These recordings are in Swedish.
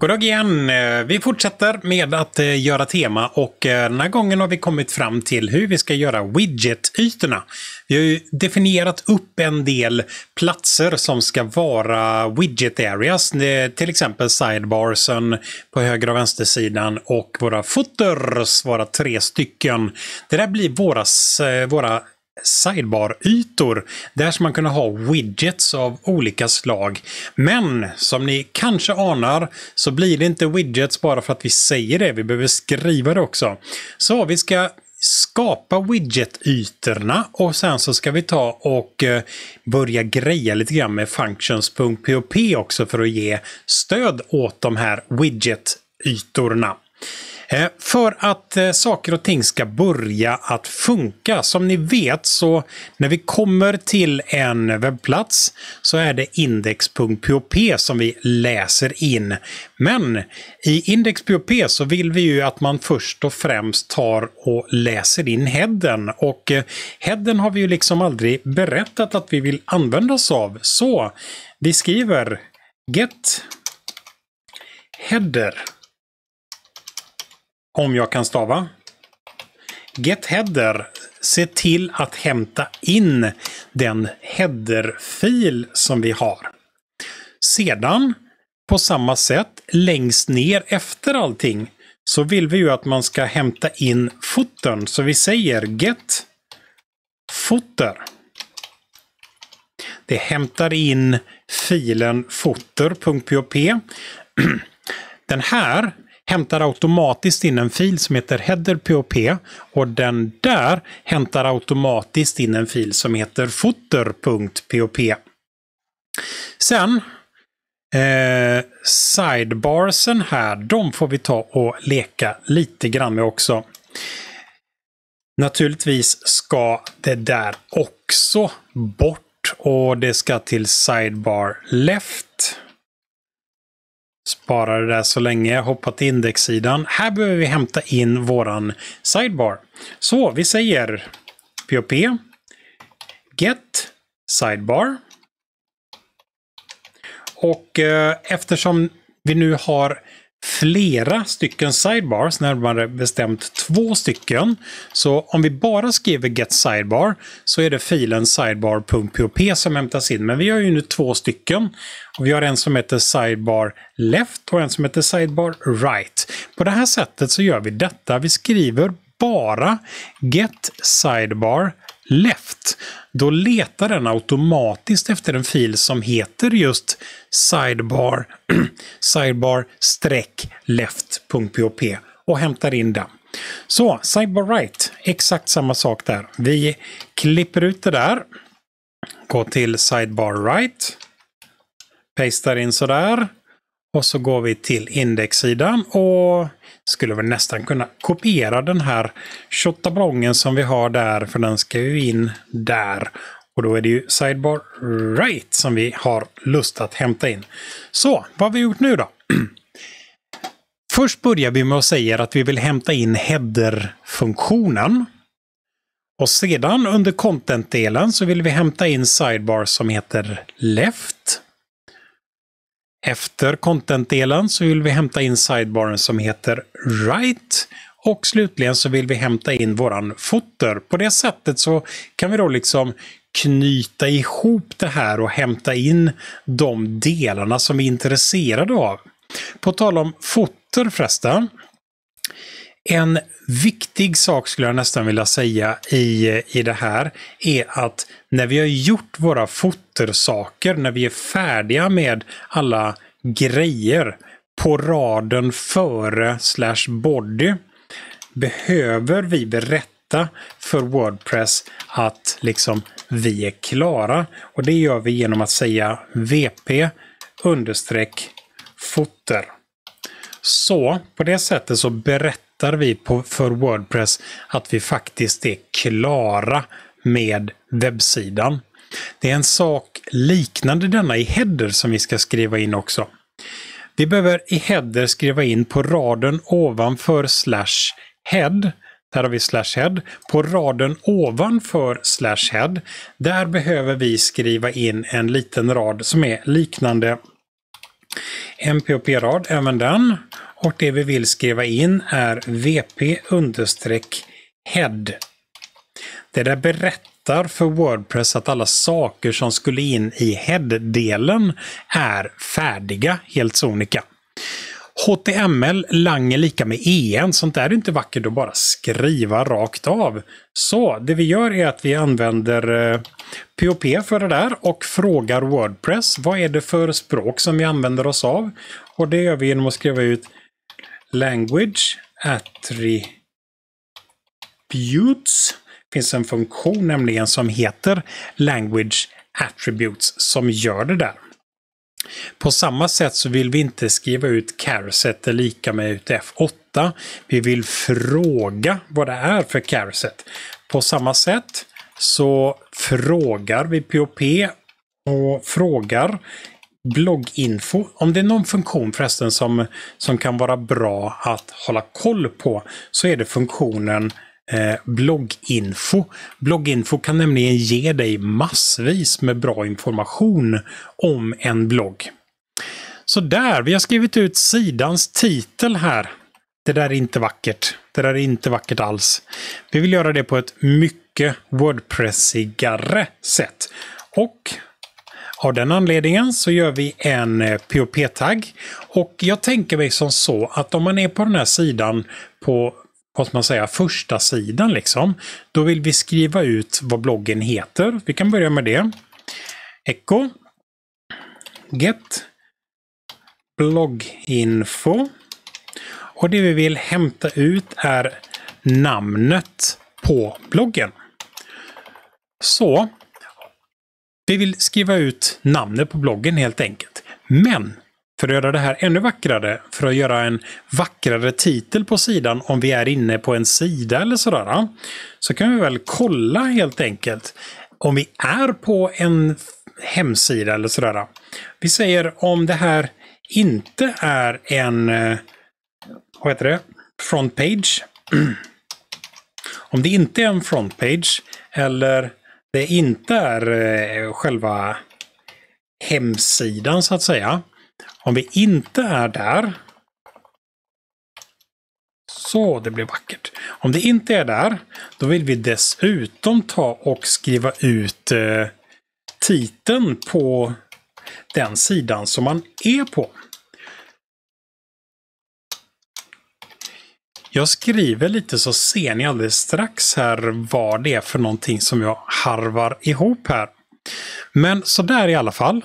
Goddag igen! Eh, vi fortsätter med att eh, göra tema och eh, den här gången har vi kommit fram till hur vi ska göra widget-ytorna. Vi har ju definierat upp en del platser som ska vara widget areas, till exempel sidebarsen på höger och vänstersidan och våra footers, våra tre stycken. Det där blir våra, våra sidebar-ytor. Där ska man kunna ha widgets av olika slag. Men som ni kanske anar så blir det inte widgets bara för att vi säger det. Vi behöver skriva det också. Så vi ska skapa widget-ytorna och sen så ska vi ta och eh, börja greja lite grann med functions.pop också för att ge stöd åt de här widget-ytorna. Eh, för att eh, saker och ting ska börja att funka. Som ni vet så när vi kommer till en webbplats så är det index.pop som vi läser in. Men i index.pop så vill vi ju att man först och främst tar och läser in headen. Och eh, headen har vi ju liksom aldrig berättat att vi vill använda oss av. Så vi skriver get header om jag kan stava. Get header. Se till att hämta in den header-fil som vi har. Sedan, på samma sätt, längst ner efter allting, så vill vi ju att man ska hämta in foten. Så vi säger get footer. Det hämtar in filen footer.php. Den här hämtar automatiskt in en fil som heter header och den där hämtar automatiskt in en fil som heter footer.pop. Sen eh, sidebarsen här, de får vi ta och leka lite grann med också. Naturligtvis ska det där också bort och det ska till sidebar left. Spara det där så länge. Hoppa till indexsidan. Här behöver vi hämta in våran sidebar. Så vi säger POP Get Sidebar. Och eh, eftersom vi nu har flera stycken sidebars, närmare bestämt två stycken. Så om vi bara skriver get sidebar så är det filen sidebar.pop som hämtas in. Men vi har ju nu två stycken. Och vi har en som heter sidebar left och en som heter sidebar right. På det här sättet så gör vi detta. Vi skriver bara get sidebar left, då letar den automatiskt efter en fil som heter just sidebar, sidebar left.php och hämtar in den. Så, sidebar right, exakt samma sak där. Vi klipper ut det där. Gå till sidebar right. Pastar in sådär. Och så går vi till indexsidan och skulle väl nästan kunna kopiera den här tjottablongen som vi har där, för den ska ju in där. Och då är det ju Sidebar Right som vi har lust att hämta in. Så, vad har vi gjort nu då? Först börjar vi med att säga att vi vill hämta in header-funktionen. Och sedan under content-delen så vill vi hämta in Sidebar som heter Left. Efter content-delen så vill vi hämta in sidebaren som heter Right. Och slutligen så vill vi hämta in våran footer. På det sättet så kan vi då liksom knyta ihop det här och hämta in de delarna som vi är intresserade av. På tal om Footer förresten. En viktig sak skulle jag nästan vilja säga i, i det här är att när vi har gjort våra fotosaker, när vi är färdiga med alla grejer på raden före slash body behöver vi berätta för Wordpress att liksom vi är klara. Och det gör vi genom att säga VP understreck foter. Så på det sättet så berättar hittar vi på, för Wordpress att vi faktiskt är klara med webbsidan. Det är en sak liknande denna i header som vi ska skriva in också. Vi behöver i header skriva in på raden ovanför slash head. Där har vi slash head. På raden ovanför slash head, där behöver vi skriva in en liten rad som är liknande MPOP-rad, även den. Och det vi vill skriva in är vp-head. Det där berättar för Wordpress att alla saker som skulle in i head-delen är färdiga helt sonika. HTML, lang är lika med en, sånt där är inte vackert att bara skriva rakt av. Så det vi gör är att vi använder POP eh, för det där och frågar Wordpress vad är det för språk som vi använder oss av. Och det gör vi genom att skriva ut language attributes Det finns en funktion nämligen som heter language attributes som gör det där. På samma sätt så vill vi inte skriva ut carset är lika med utf 8 Vi vill fråga vad det är för carset. På samma sätt så frågar vi POP och frågar blogginfo. Om det är någon funktion förresten som, som kan vara bra att hålla koll på så är det funktionen eh, blogginfo. Blogginfo kan nämligen ge dig massvis med bra information om en blogg. Så där, vi har skrivit ut sidans titel här. Det där är inte vackert. Det där är inte vackert alls. Vi vill göra det på ett mycket Wordpressigare sätt. Och av den anledningen så gör vi en eh, POP-tagg. Och jag tänker mig som så att om man är på den här sidan på vad man säga, första sidan liksom. Då vill vi skriva ut vad bloggen heter. Vi kan börja med det. Echo. Get. Blogginfo. Och det vi vill hämta ut är namnet på bloggen. Så vi vill skriva ut namnet på bloggen helt enkelt. Men för att göra det här ännu vackrare, för att göra en vackrare titel på sidan om vi är inne på en sida eller sådär. Så kan vi väl kolla helt enkelt om vi är på en hemsida eller sådär. Vi säger om det här inte är en, eh, vad heter det, frontpage. om det inte är en frontpage eller det inte är eh, själva hemsidan så att säga. Om vi inte är där. Så, det blir vackert. Om det inte är där, då vill vi dessutom ta och skriva ut eh, titeln på den sidan som man är på. Jag skriver lite så ser ni alldeles strax här vad det är för någonting som jag harvar ihop här. Men sådär i alla fall.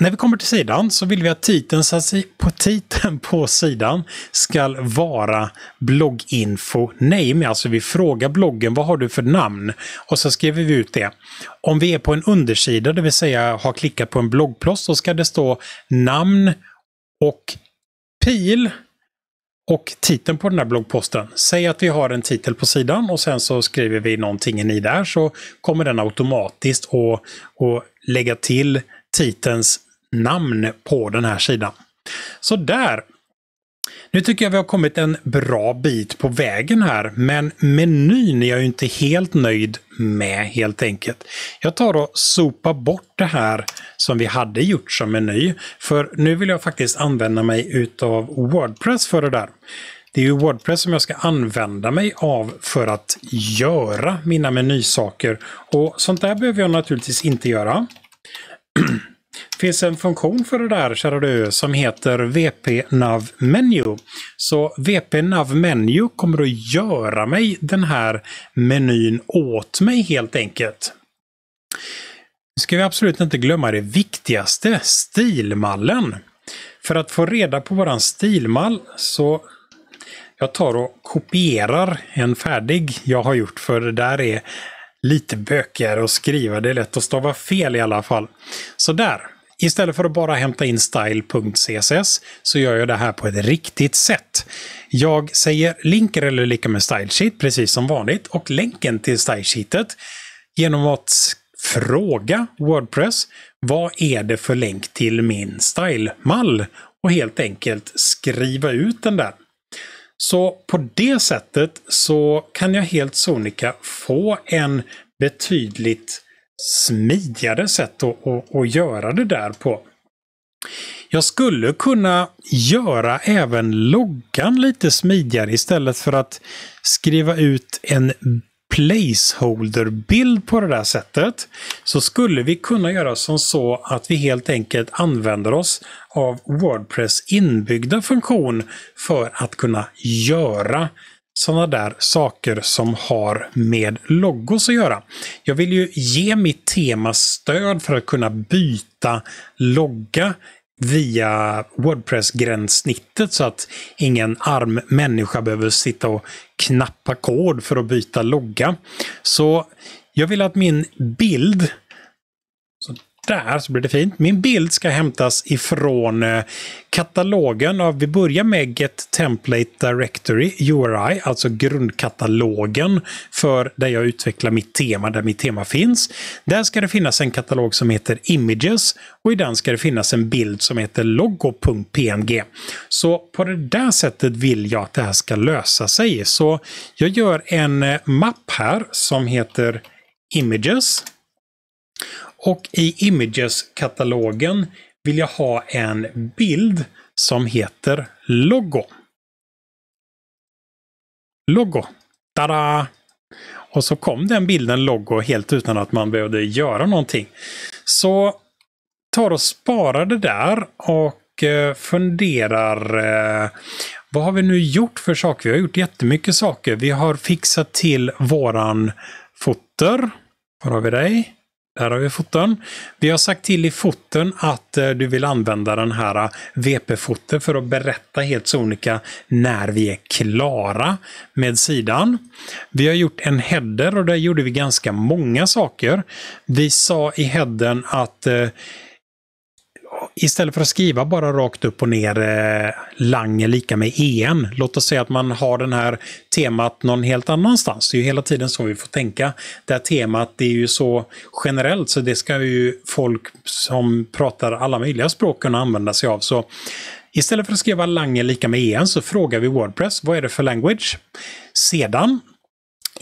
När vi kommer till sidan så vill vi att titeln, på, titeln på sidan ska vara blogginfo name. Alltså vi frågar bloggen vad har du för namn? Och så skriver vi ut det. Om vi är på en undersida, det vill säga har klickat på en bloggplats, så ska det stå namn och pil och titeln på den här bloggposten, säg att vi har en titel på sidan och sen så skriver vi någonting i där så kommer den automatiskt att, lägga till titelns namn på den här sidan. Så där nu tycker jag vi har kommit en bra bit på vägen här, men menyn är jag inte helt nöjd med helt enkelt. Jag tar och sopar bort det här som vi hade gjort som meny, för nu vill jag faktiskt använda mig utav Wordpress för det där. Det är ju Wordpress som jag ska använda mig av för att göra mina menysaker och sånt där behöver jag naturligtvis inte göra. finns en funktion för det där, kära du, som heter VP-NAV-menu. Så VP-NAV-menu kommer att göra mig den här menyn åt mig helt enkelt. Nu ska vi absolut inte glömma det viktigaste, stilmallen. För att få reda på våran stilmall så jag tar och kopierar en färdig jag har gjort för det där är lite bökigare att skriva. Det är lätt att stava fel i alla fall. Så där. Istället för att bara hämta in style.css så gör jag det här på ett riktigt sätt. Jag säger linker eller lika med stylesheet precis som vanligt och länken till stylesheetet genom att fråga Wordpress vad är det för länk till min stylemall och helt enkelt skriva ut den där. Så på det sättet så kan jag helt sonika få en betydligt smidigare sätt att, att, att göra det där på. Jag skulle kunna göra även loggan lite smidigare istället för att skriva ut en placeholder-bild på det där sättet. Så skulle vi kunna göra som så att vi helt enkelt använder oss av Wordpress inbyggda funktion för att kunna göra sådana där saker som har med logos att göra. Jag vill ju ge mitt tema stöd för att kunna byta logga via Wordpress-gränssnittet så att ingen arm människa behöver sitta och knappa kod för att byta logga. Så jag vill att min bild där så blir det fint. Min bild ska hämtas ifrån eh, katalogen vi börjar med Get Template Directory, URI, alltså grundkatalogen för där jag utvecklar mitt tema, där mitt tema finns. Där ska det finnas en katalog som heter Images och i den ska det finnas en bild som heter logo.png. Så på det där sättet vill jag att det här ska lösa sig. Så jag gör en eh, mapp här som heter Images. Och i Images-katalogen vill jag ha en bild som heter Logo. Logo. Tada! Och så kom den bilden Logo helt utan att man behövde göra någonting. Så tar och sparar det där och eh, funderar. Eh, vad har vi nu gjort för saker? Vi har gjort jättemycket saker. Vi har fixat till våran foter. Var har vi dig? Där har vi foten. Vi har sagt till i foten att eh, du vill använda den här eh, VP-foten för att berätta helt sonika när vi är klara med sidan. Vi har gjort en header och där gjorde vi ganska många saker. Vi sa i headern att eh, istället för att skriva bara rakt upp och ner eh, Lang är lika med EN. Låt oss säga att man har den här temat någon helt annanstans. Det är ju hela tiden så vi får tänka. Det här temat det är ju så generellt så det ska ju folk som pratar alla möjliga språk kunna använda sig av. Så Istället för att skriva Lang är lika med EN så frågar vi Wordpress vad är det för language. Sedan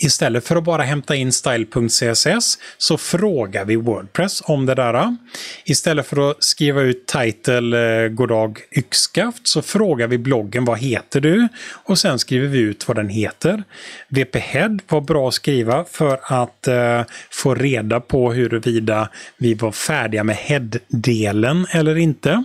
Istället för att bara hämta in style.css så frågar vi Wordpress om det där. Istället för att skriva ut title eh, goddag yxskaft så frågar vi bloggen vad heter du? Och sen skriver vi ut vad den heter. VP-head var bra att skriva för att eh, få reda på huruvida vi var färdiga med head-delen eller inte.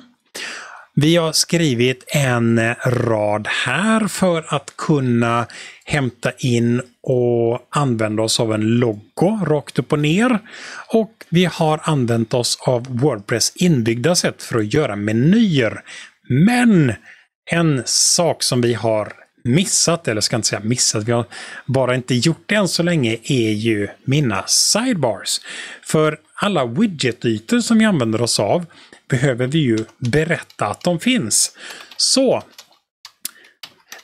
Vi har skrivit en eh, rad här för att kunna hämta in och använda oss av en logo rakt upp och ner. Och vi har använt oss av Wordpress inbyggda sätt för att göra menyer. Men en sak som vi har missat, eller ska inte säga missat, vi har bara inte gjort det än så länge, är ju mina sidebars. För alla widgetytor som vi använder oss av behöver vi ju berätta att de finns. Så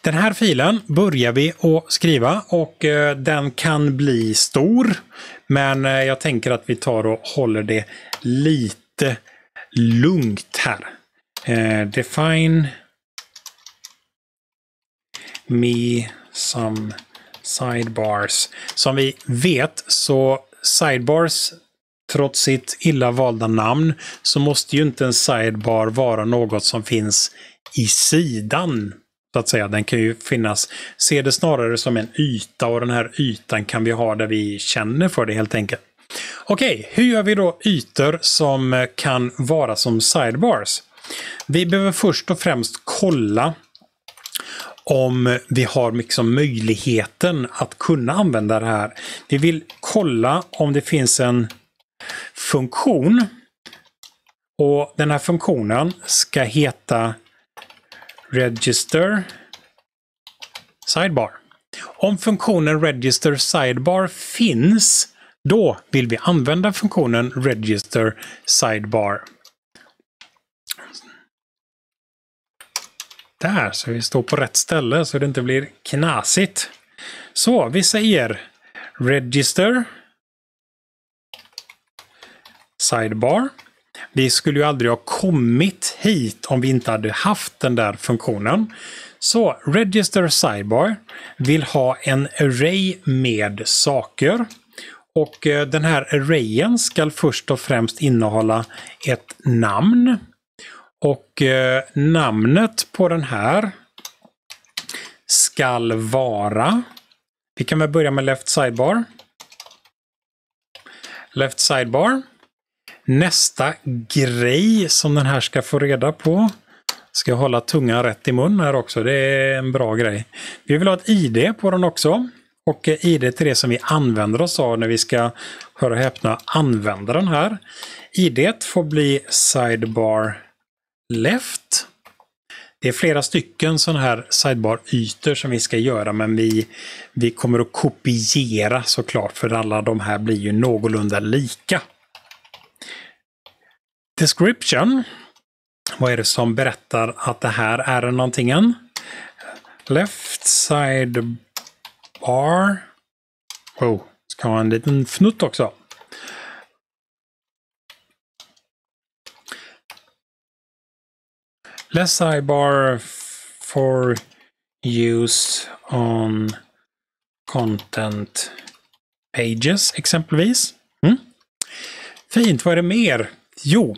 den här filen börjar vi att skriva och eh, den kan bli stor. Men eh, jag tänker att vi tar och håller det lite lugnt här. Eh, define me some sidebars. Som vi vet så sidebars trots sitt illa valda namn så måste ju inte en sidebar vara något som finns i sidan så att säga, den kan ju finnas. Se det snarare som en yta och den här ytan kan vi ha där vi känner för det helt enkelt. Okej, hur gör vi då ytor som eh, kan vara som sidebars? Vi behöver först och främst kolla om vi har liksom möjligheten att kunna använda det här. Vi vill kolla om det finns en funktion. Och Den här funktionen ska heta Register Sidebar. Om funktionen Register Sidebar finns, då vill vi använda funktionen Register Sidebar. Där, så vi står på rätt ställe så det inte blir knasigt. Så, vi säger Register Sidebar. Vi skulle ju aldrig ha kommit hit om vi inte hade haft den där funktionen. Så Register Sidebar vill ha en array med saker. Och eh, den här arrayen ska först och främst innehålla ett namn. Och eh, namnet på den här skall vara, vi kan väl börja med Left Sidebar. Left Sidebar Nästa grej som den här ska få reda på. Ska hålla tungan rätt i mun här också. Det är en bra grej. Vi vill ha ett ID på den också. Och eh, ID till det som vi använder oss av när vi ska, hör och häpna, använda den här. ID får bli Sidebar Left. Det är flera stycken sådana här sidebar-ytor som vi ska göra men vi, vi kommer att kopiera såklart för alla de här blir ju någorlunda lika description. Vad är det som berättar att det här är någontingen? Left side bar. Wow, oh, ska ha en liten fnutt också. Left side bar for use on content pages exempelvis. Mm. Fint, vad är det mer? Jo,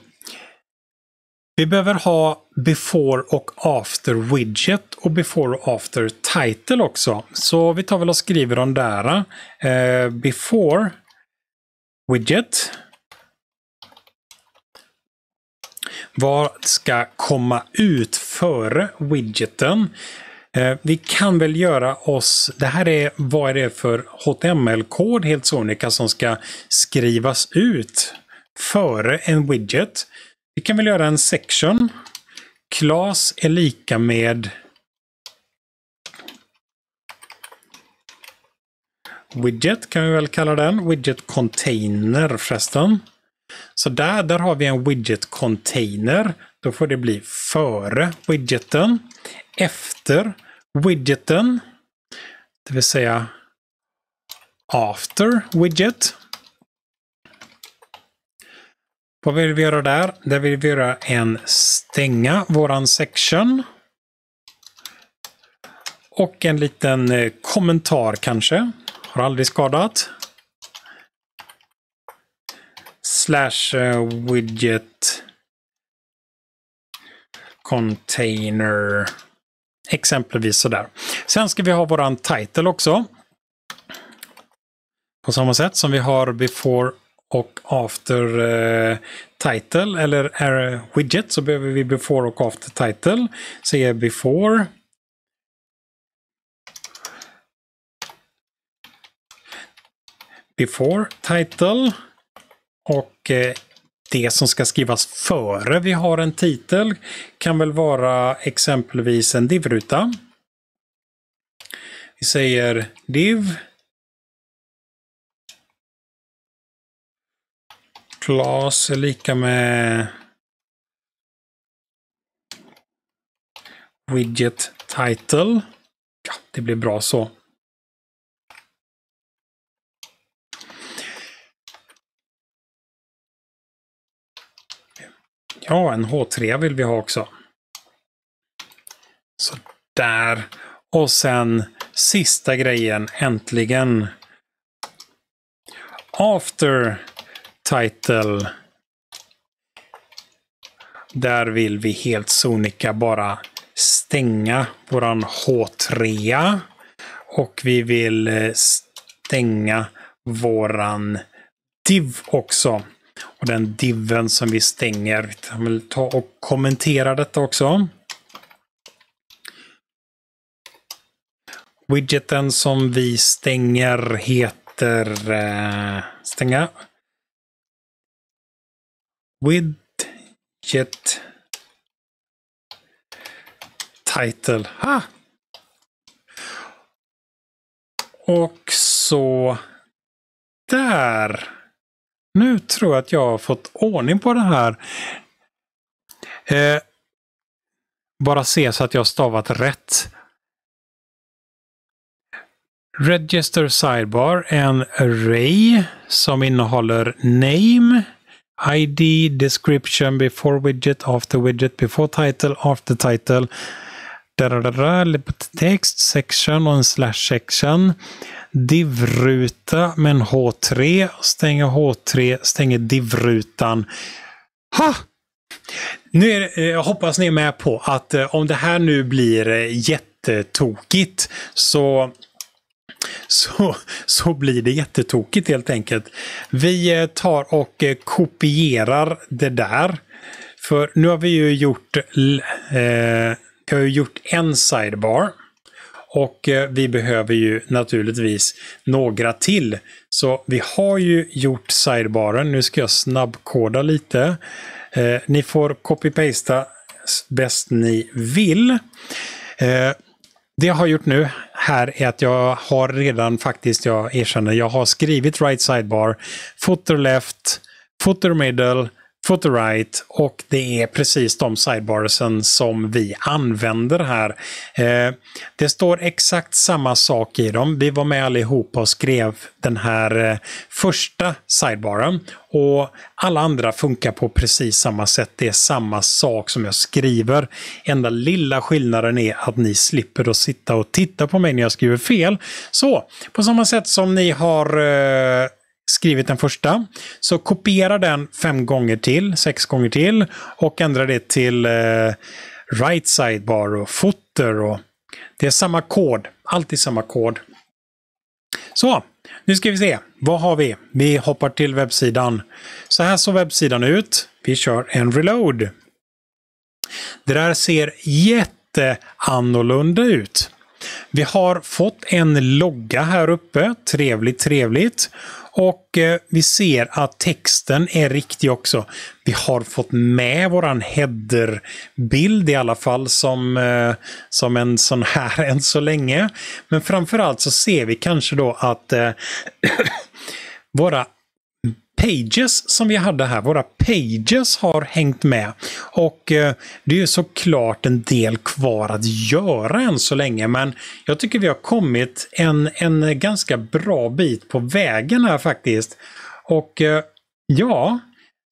vi behöver ha before och after widget och before och after title också. Så vi tar väl och skriver de där. Eh, before widget. Vad ska komma ut före widgeten? Eh, vi kan väl göra oss, det här är vad är det för HTML-kod helt sonika som ska skrivas ut före en widget. Vi kan väl göra en section. Class är lika med Widget kan vi väl kalla den. Widget container förresten. Så där, där har vi en widget container. Då får det bli före widgeten. Efter widgeten. Det vill säga after widget. Vad vill vi göra där? Där vill vi göra en stänga våran section. Och en liten eh, kommentar kanske. Har aldrig skadat. Slash eh, widget container. Exempelvis sådär. Sen ska vi ha våran title också. På samma sätt som vi har before och after eh, title eller är widget så behöver vi before och after title. Säger before. Before title. Och eh, det som ska skrivas före vi har en titel kan väl vara exempelvis en divruta. Vi säger div Class är lika med Widget Title. Ja, det blir bra så. Ja, en H3 vill vi ha också. Så där. Och sen sista grejen, äntligen. After title. Där vill vi helt sonika bara stänga våran H3. Och vi vill eh, stänga våran div också. Och den diven som vi stänger. Jag vill ta och kommentera detta också. Widgeten som vi stänger heter eh, stänga. Widget title. Ha! Och så där. Nu tror jag att jag har fått ordning på det här. Eh, bara se så att jag stavat rätt. Register Sidebar, en array som innehåller name, ID, description, before widget, after widget, before title, after title. Dadadada, text, section och en slash section. Divruta med en H3. Stänger H3, stänger divrutan. Ha! Nu är, eh, jag hoppas ni är med på att eh, om det här nu blir eh, jättetokigt så så, så blir det jättetokigt helt enkelt. Vi eh, tar och eh, kopierar det där. För nu har vi ju gjort, eh, vi har gjort en sidebar. Och eh, vi behöver ju naturligtvis några till. Så vi har ju gjort sidebaren. Nu ska jag snabbkoda lite. Eh, ni får copy-pasta bäst ni vill. Eh, det jag har gjort nu här är att jag har redan faktiskt, jag erkänner, jag har skrivit right sidebar, footer left, footer middle, for the right och det är precis de sidebarsen som vi använder här. Eh, det står exakt samma sak i dem. Vi var med allihopa och skrev den här eh, första sidebaren och alla andra funkar på precis samma sätt. Det är samma sak som jag skriver. Enda lilla skillnaden är att ni slipper att sitta och titta på mig när jag skriver fel. Så på samma sätt som ni har eh, skrivit den första. Så kopiera den fem gånger till, sex gånger till och ändra det till eh, right sidebar och footer. Och det är samma kod, alltid samma kod. Så, nu ska vi se. Vad har vi? Vi hoppar till webbsidan. Så här såg webbsidan ut. Vi kör en reload. Det där ser jätteannorlunda ut. Vi har fått en logga här uppe. Trevligt, trevligt. Och eh, vi ser att texten är riktig också. Vi har fått med våran header-bild i alla fall som, eh, som en sån här än så länge. Men framförallt så ser vi kanske då att eh, våra pages som vi hade här, våra pages har hängt med. Och eh, det är ju såklart en del kvar att göra än så länge men jag tycker vi har kommit en, en ganska bra bit på vägen här faktiskt. Och eh, ja,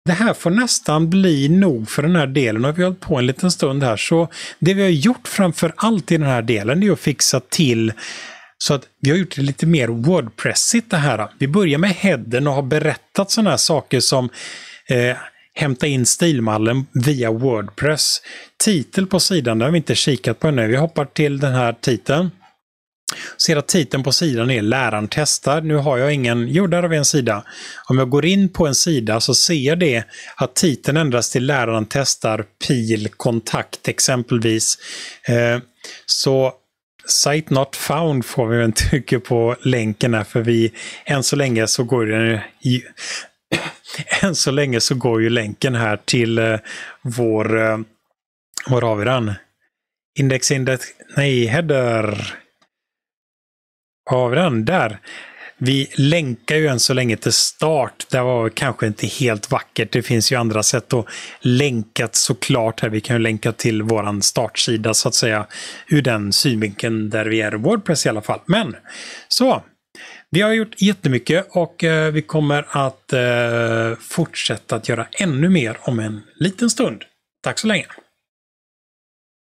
det här får nästan bli nog för den här delen och vi har hållit på en liten stund här. Så det vi har gjort framför allt i den här delen är att fixa till så att vi har gjort det lite mer Wordpressigt det här. Vi börjar med headen och har berättat sådana här saker som eh, hämta in stilmallen via Wordpress. Titel på sidan, den har vi inte kikat på ännu. Vi hoppar till den här titeln. Ser att titeln på sidan är Läraren testar. Nu har jag ingen... Jo, där har vi en sida. Om jag går in på en sida så ser jag det att titeln ändras till Läraren testar pil kontakt exempelvis. Eh, så Site not found får vi väl trycka på länken här för vi, än så länge så går den i, än så länge så går ju länken här till eh, vår, eh, var har vi den? Index, index, nej, header. Var har vi den? Där! Vi länkar ju än så länge till start. Det var kanske inte helt vackert. Det finns ju andra sätt att länka såklart. Här. Vi kan ju länka till våran startsida så att säga. Ur den synvinkeln där vi är Wordpress i alla fall. Men så. Vi har gjort jättemycket och eh, vi kommer att eh, fortsätta att göra ännu mer om en liten stund. Tack så länge!